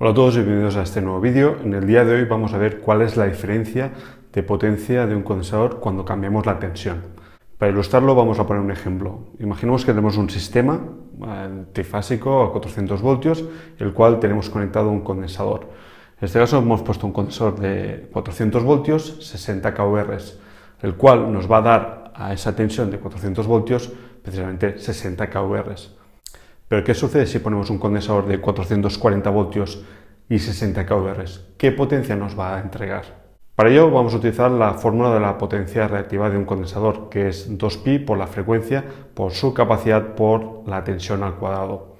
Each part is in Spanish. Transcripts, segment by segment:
Hola a todos y bienvenidos a este nuevo vídeo. En el día de hoy vamos a ver cuál es la diferencia de potencia de un condensador cuando cambiamos la tensión. Para ilustrarlo vamos a poner un ejemplo. Imaginemos que tenemos un sistema eh, trifásico a 400 voltios, el cual tenemos conectado un condensador. En este caso hemos puesto un condensador de 400 voltios, 60 kvar, el cual nos va a dar a esa tensión de 400 voltios precisamente 60 kvar. Pero ¿qué sucede si ponemos un condensador de 440 voltios y 60 KVR? ¿Qué potencia nos va a entregar? Para ello vamos a utilizar la fórmula de la potencia reactiva de un condensador, que es 2pi por la frecuencia por su capacidad por la tensión al cuadrado.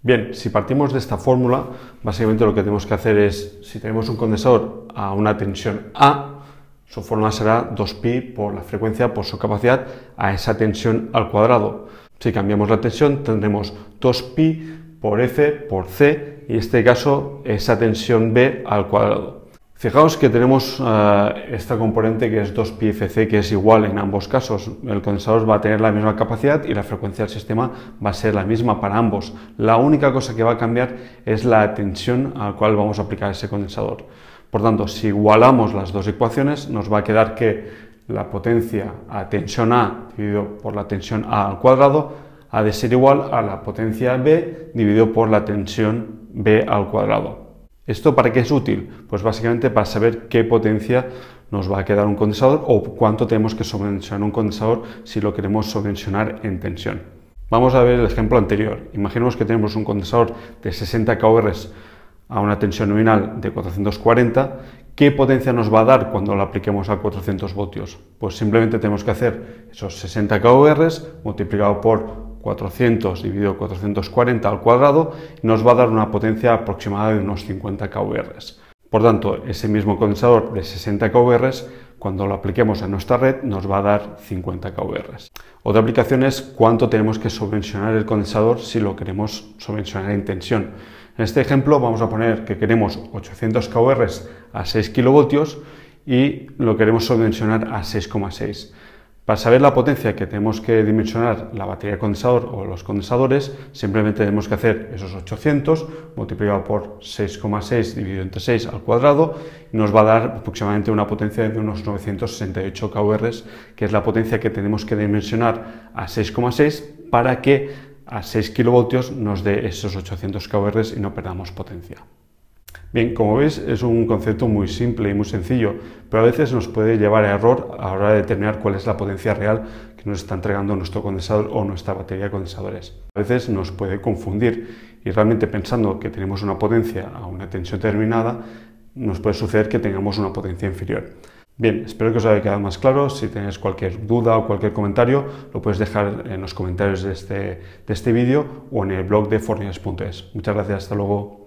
Bien, si partimos de esta fórmula, básicamente lo que tenemos que hacer es, si tenemos un condensador a una tensión A, su fórmula será 2pi por la frecuencia por su capacidad a esa tensión al cuadrado. Si cambiamos la tensión, tendremos 2pi por f por c, y en este caso esa tensión b al cuadrado. Fijaos que tenemos eh, esta componente que es 2 FC que es igual en ambos casos. El condensador va a tener la misma capacidad y la frecuencia del sistema va a ser la misma para ambos. La única cosa que va a cambiar es la tensión al cual vamos a aplicar ese condensador. Por tanto, si igualamos las dos ecuaciones, nos va a quedar que la potencia a tensión A dividido por la tensión A al cuadrado ha de ser igual a la potencia B dividido por la tensión B al cuadrado. ¿Esto para qué es útil? Pues básicamente para saber qué potencia nos va a quedar un condensador o cuánto tenemos que subvencionar un condensador si lo queremos subvencionar en tensión. Vamos a ver el ejemplo anterior. Imaginemos que tenemos un condensador de 60 KVR a una tensión nominal de 440 ¿Qué potencia nos va a dar cuando la apliquemos a 400 voltios? Pues simplemente tenemos que hacer esos 60 kVr multiplicado por 400 dividido 440 al cuadrado y nos va a dar una potencia aproximada de unos 50 kVr. Por tanto, ese mismo condensador de 60 kVr, cuando lo apliquemos a nuestra red, nos va a dar 50 kVr. Otra aplicación es cuánto tenemos que subvencionar el condensador si lo queremos subvencionar en tensión. En este ejemplo vamos a poner que queremos 800 kR a 6 kV y lo queremos subdimensionar a 6,6. Para saber la potencia que tenemos que dimensionar la batería de condensador o los condensadores, simplemente tenemos que hacer esos 800 multiplicado por 6,6 dividido entre 6 al cuadrado y nos va a dar aproximadamente una potencia de unos 968 kVR, que es la potencia que tenemos que dimensionar a 6,6 para que a 6 kilovoltios nos dé esos 800 kVR y no perdamos potencia. Bien, como veis es un concepto muy simple y muy sencillo, pero a veces nos puede llevar a error a la hora de determinar cuál es la potencia real que nos está entregando nuestro condensador o nuestra batería de condensadores. A veces nos puede confundir y realmente pensando que tenemos una potencia a una tensión determinada, nos puede suceder que tengamos una potencia inferior. Bien, espero que os haya quedado más claro. Si tenéis cualquier duda o cualquier comentario, lo podéis dejar en los comentarios de este, de este vídeo o en el blog de fornires.es. Muchas gracias, hasta luego.